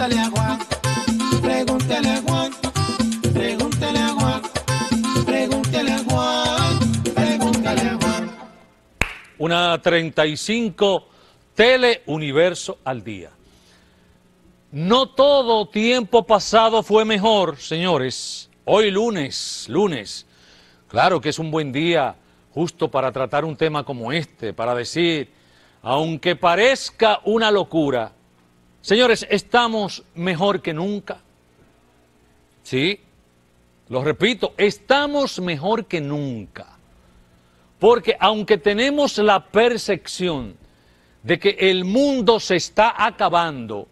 Pregúntale a pregúntale a Juan, pregúntale pregúntale pregúntale Una 35 Teleuniverso al día. No todo tiempo pasado fue mejor, señores. Hoy lunes, lunes. Claro que es un buen día justo para tratar un tema como este, para decir, aunque parezca una locura, Señores, estamos mejor que nunca. Sí, lo repito, estamos mejor que nunca. Porque aunque tenemos la percepción de que el mundo se está acabando,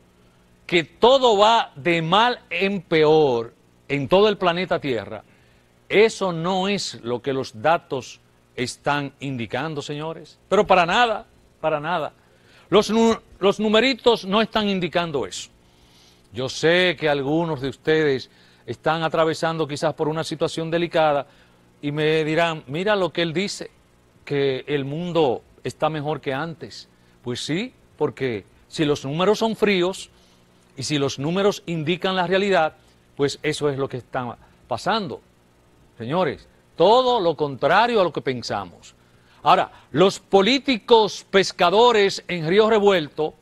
que todo va de mal en peor en todo el planeta Tierra, eso no es lo que los datos están indicando, señores. Pero para nada, para nada. Los, los numeritos no están indicando eso. Yo sé que algunos de ustedes están atravesando quizás por una situación delicada y me dirán, mira lo que él dice, que el mundo está mejor que antes. Pues sí, porque si los números son fríos y si los números indican la realidad, pues eso es lo que está pasando. Señores, todo lo contrario a lo que pensamos. Ahora, los políticos pescadores en Río Revuelto,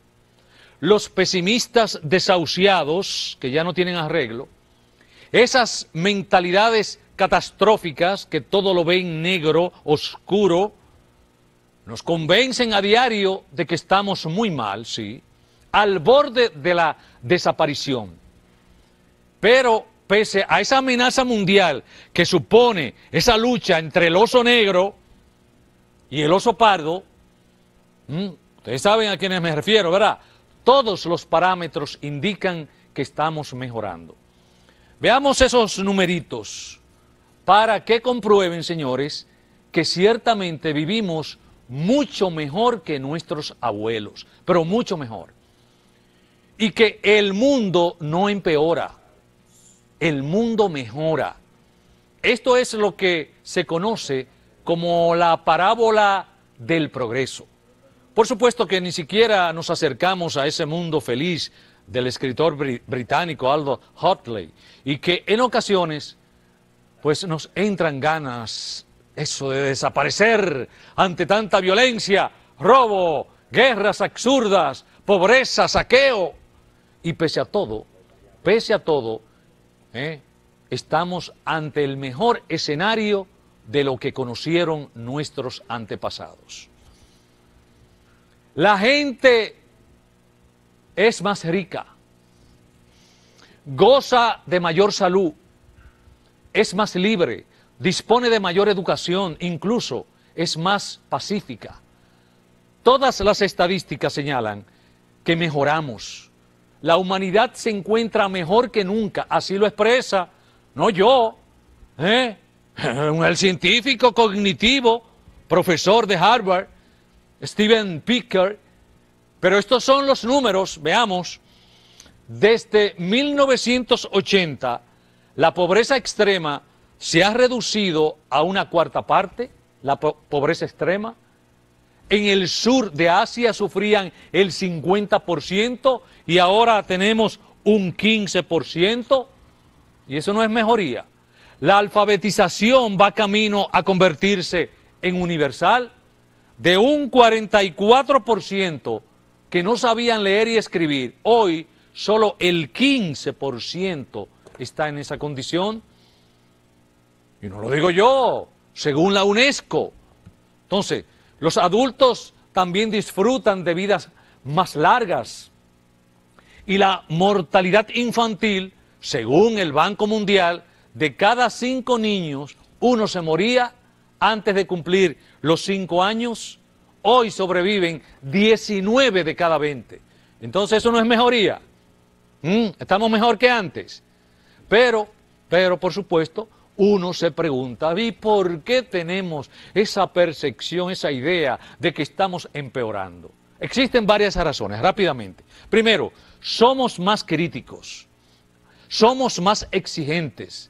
los pesimistas desahuciados, que ya no tienen arreglo, esas mentalidades catastróficas que todo lo ven negro, oscuro, nos convencen a diario de que estamos muy mal, sí, al borde de la desaparición. Pero pese a esa amenaza mundial que supone esa lucha entre el oso negro, y el oso pardo, ustedes saben a quienes me refiero, ¿verdad? Todos los parámetros indican que estamos mejorando. Veamos esos numeritos para que comprueben, señores, que ciertamente vivimos mucho mejor que nuestros abuelos, pero mucho mejor. Y que el mundo no empeora, el mundo mejora. Esto es lo que se conoce como la parábola del progreso. Por supuesto que ni siquiera nos acercamos a ese mundo feliz del escritor británico Aldo Huxley y que en ocasiones pues nos entran ganas eso de desaparecer ante tanta violencia, robo, guerras absurdas, pobreza, saqueo. Y pese a todo, pese a todo, ¿eh? estamos ante el mejor escenario de lo que conocieron nuestros antepasados. La gente es más rica, goza de mayor salud, es más libre, dispone de mayor educación, incluso es más pacífica. Todas las estadísticas señalan que mejoramos. La humanidad se encuentra mejor que nunca, así lo expresa, no yo, ¿eh? El científico cognitivo, profesor de Harvard, Steven Picker. Pero estos son los números, veamos. Desde 1980, la pobreza extrema se ha reducido a una cuarta parte, la pobreza extrema. En el sur de Asia sufrían el 50% y ahora tenemos un 15%. Y eso no es mejoría. La alfabetización va camino a convertirse en universal. De un 44% que no sabían leer y escribir, hoy solo el 15% está en esa condición. Y no lo digo yo, según la UNESCO. Entonces, los adultos también disfrutan de vidas más largas. Y la mortalidad infantil, según el Banco Mundial, de cada cinco niños, uno se moría antes de cumplir los cinco años, hoy sobreviven 19 de cada 20. Entonces eso no es mejoría. ¿Mm? estamos mejor que antes. Pero, pero por supuesto, uno se pregunta, ¿y por qué tenemos esa percepción, esa idea de que estamos empeorando? Existen varias razones, rápidamente. Primero, somos más críticos, somos más exigentes,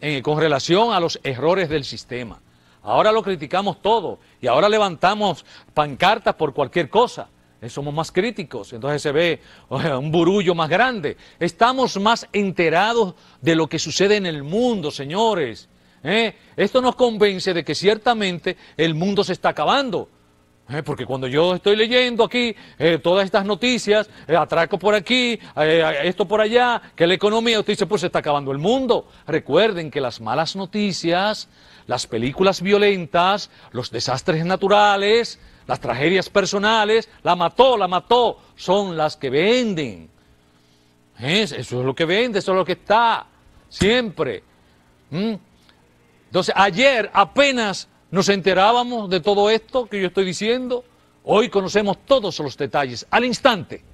eh, con, relación a los errores del sistema. Ahora lo criticamos todo y ahora levantamos pancartas por cualquier cosa. Eh, somos más críticos, entonces se ve un burullo más grande. Estamos más enterados de lo que sucede en el mundo, señores. Eh, esto nos convence de que ciertamente el mundo se está acabando. Eh, porque cuando yo estoy leyendo aquí eh, todas estas noticias, eh, atraco por aquí, esto por allá, que la economía, usted dice, pues se está acabando el mundo. Recuerden que las malas noticias, las películas violentas, los desastres naturales, las tragedias personales, la mató, la mató, son las que venden. Eso es lo que vende, eso es lo que está, siempre. ¿Mm? Entonces, ayer apenas nos enterábamos de todo esto que yo estoy diciendo. Hoy conocemos todos los detalles al instante.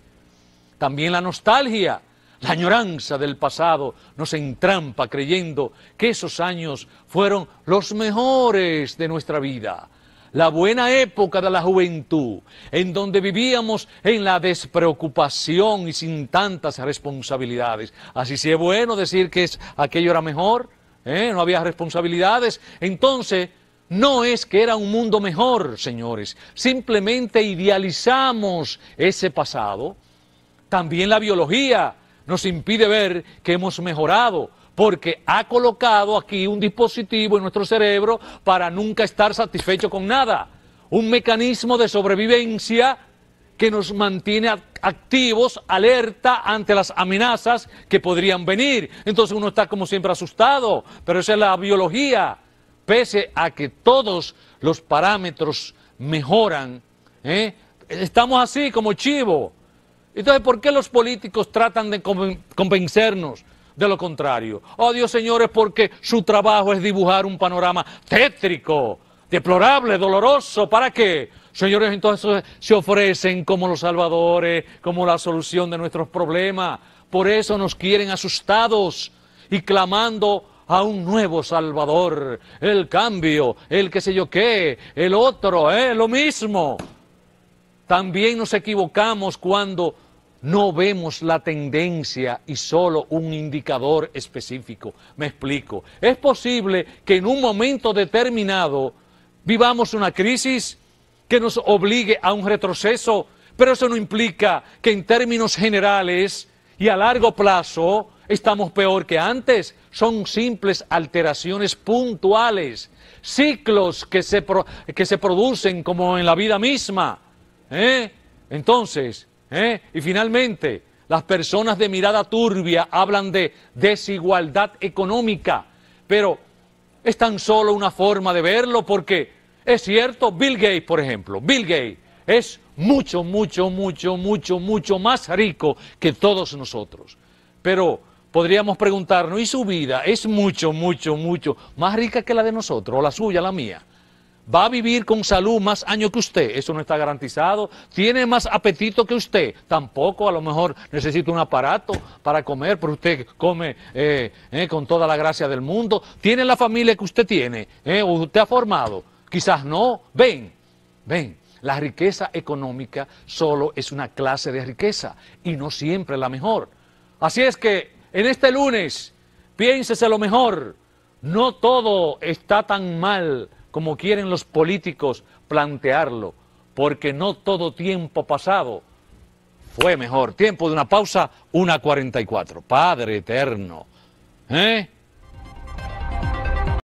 También la nostalgia, la añoranza del pasado nos entrampa creyendo que esos años fueron los mejores de nuestra vida. La buena época de la juventud, en donde vivíamos en la despreocupación y sin tantas responsabilidades. Así si es bueno decir que aquello era mejor, ¿eh? no había responsabilidades, entonces no es que era un mundo mejor, señores. Simplemente idealizamos ese pasado. También la biología nos impide ver que hemos mejorado, porque ha colocado aquí un dispositivo en nuestro cerebro para nunca estar satisfecho con nada. Un mecanismo de sobrevivencia que nos mantiene activos, alerta ante las amenazas que podrían venir. Entonces uno está como siempre asustado, pero esa es la biología pese a que todos los parámetros mejoran, ¿eh? estamos así como chivo. Entonces, ¿por qué los políticos tratan de convencernos de lo contrario? Oh señores, porque su trabajo es dibujar un panorama tétrico, deplorable, doloroso. ¿Para qué? Señores, entonces se ofrecen como los salvadores, como la solución de nuestros problemas. Por eso nos quieren asustados y clamando a un nuevo Salvador, el cambio, el qué sé yo qué, el otro, eh, lo mismo. También nos equivocamos cuando no vemos la tendencia y solo un indicador específico. Me explico. Es posible que en un momento determinado vivamos una crisis que nos obligue a un retroceso, pero eso no implica que en términos generales y a largo plazo estamos peor que antes son simples alteraciones puntuales, ciclos que se, que se producen como en la vida misma. ¿eh? Entonces, ¿eh? y finalmente, las personas de mirada turbia hablan de desigualdad económica, pero es tan solo una forma de verlo porque es cierto, Bill Gates, por ejemplo, Bill Gates es mucho, mucho, mucho, mucho, mucho más rico que todos nosotros. Pero podríamos preguntarnos, ¿y su vida es mucho, mucho, mucho más rica que la de nosotros, o la suya, la mía? ¿Va a vivir con salud más años que usted? Eso no está garantizado. ¿Tiene más apetito que usted? Tampoco, a lo mejor necesita un aparato para comer, pero usted come eh, eh, con toda la gracia del mundo. ¿Tiene la familia que usted tiene? Eh, usted ha formado? Quizás no. Ven, ven. La riqueza económica solo es una clase de riqueza y no siempre la mejor. Así es que en este lunes, piénsese lo mejor. No todo está tan mal como quieren los políticos plantearlo, porque no todo tiempo pasado fue mejor. Tiempo de una pausa, 1.44. Padre eterno. ¿Eh?